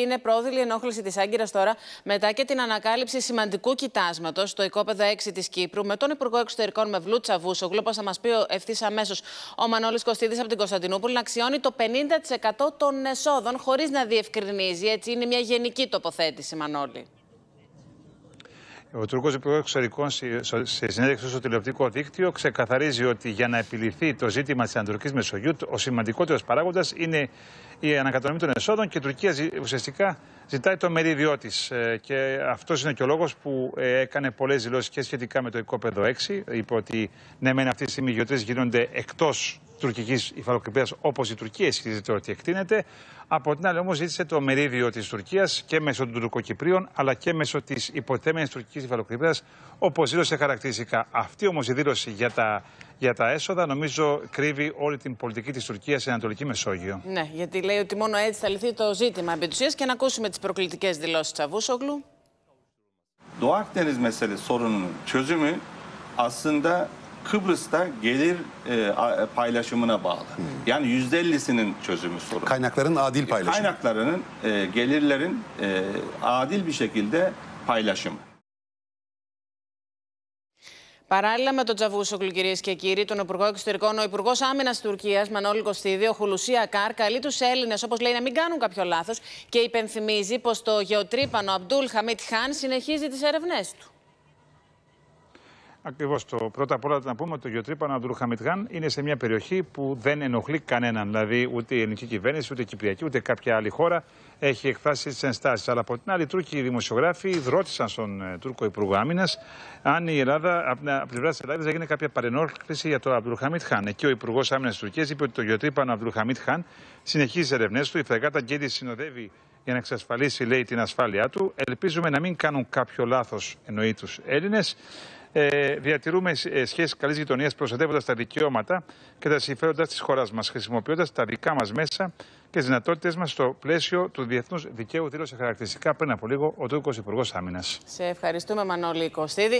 Είναι πρόδειλη ενόχληση της Άγκυρας τώρα μετά και την ανακάλυψη σημαντικού κοιτάσματος στο οικόπεδο 6 της Κύπρου με τον Υπουργό Εξωτερικών Μευλού Τσαβούσογλου, όπως θα μας πει ευθύς αμέσως ο Μανώλης Κωστίδης από την Κωνσταντινούπολη, να αξιώνει το 50% των εσόδων χωρίς να διευκρινίζει. Έτσι, είναι μια γενική τοποθέτηση, Μανώλη. Ο Τούρκο Υπουργός Εξωτερικών σε συνέντευξη στο τηλεοπτικό δίκτυο ξεκαθαρίζει ότι για να επιληθεί το ζήτημα της Ανατολικής Μεσογείου, ο σημαντικότερος παράγοντας είναι η ανακατανομή των εσόδων και η Τουρκία ουσιαστικά ζητάει το μερίδιό της. Ε, και αυτός είναι και ο λόγος που ε, έκανε πολλές δηλώσεις και σχετικά με το οικόπεδο 6. Είπε ότι ναι, μεν αυτή τη στιγμή οι γίνονται εκτός τουρκικής υφαλοκρηπία όπως η Τουρκία ισχυρίζεται ότι εκτείνεται. Από την άλλη, όμως, ζήτησε το μερίδιο της Τουρκίας και μέσω των Τουρκοκυπρίων αλλά και μέσω της υποτέμενης τουρκικής υφαλοκρηπία όπως δήλωσε χαρακτηριστικά. Αυτή όμως η δήλωση για τα, για τα έσοδα νομίζω κρύβει όλη την πολιτική της Τουρκίας στην Ανατολική Μεσόγειο. Ναι, γιατί λέει ότι μόνο έτσι θα λυθεί το ζήτημα επί και να ακούσουμε τις προκλητικές δηλώσεις Τσαβούσογλου. Doğu Akdeniz meselesi sorununun çözümü aslında Kıbrıs'ta gelir e, paylaşımına bağlı. Hmm. Yani yüzde %50'sinin çözümü sorunu. Kaynakların adil e, paylaşımı. Kaynaklarının, e, gelirlerin e, adil bir şekilde paylaşımı. Παράλληλα με τον Τζαβούσοκλου, κυρίες και κύριοι, τον Υπουργό Εξωτερικών, ο Υπουργός Άμυνας Τουρκίας, Μανώλη Κωστίδη, ο Χουλουσία Κάρ, καλεί τους Έλληνες, όπως λέει, να μην κάνουν κάποιο λάθος και υπενθυμίζει πως το γεωτρύπανο Αμπτούλ Χαμίτ Χάν συνεχίζει τις ερευνέ του. Ακριβώς. το Πρώτα απ' όλα να πούμε ότι το γεωτρύπανο Αντρούχαμιτγάν είναι σε μια περιοχή που δεν ενοχλεί κανέναν. Δηλαδή ούτε η ελληνική κυβέρνηση, ούτε η κυπριακή, ούτε κάποια άλλη χώρα έχει εκφράσει τις ενστάσεις. Αλλά από την άλλη, οι Τούρκοι δημοσιογράφοι ρώτησαν στον ε, Τούρκο Υπουργό Άμυνας αν η Ελλάδα, από την πλευρά της Ελλάδας, έγινε κάποια παρενόχληση για τον Αντρούχαμιτ Εκεί ο Υπουργός Άμυνας της Τουρκίας είπε ότι το γεωτρύπανο Αντρούχαμιτ συνεχίζει τις ερευνές του. Η φρεγάτα Γκέντι συνοδεύει για να εξασφαλίσει, λέει, την ασφάλειά του. Ελπίζουμε να μην κάνουν κάποιο λάθος, εννοεί τους Έλληνες. Ε, διατηρούμε ε, σχέσεις καλής γειτονίας προστατεύοντας τα δικαιώματα και τα συμφέροντα της χώρας μας, χρησιμοποιώντας τα δικά μας μέσα και τις δυνατότητες μας στο πλαίσιο του διεθνούς δικαίου, δήλωσε χαρακτηριστικά πριν από λίγο ο Τούρκος Υπουργός Άμυνας. Σε ευχαριστούμε, Μανώλη Κωστίδη.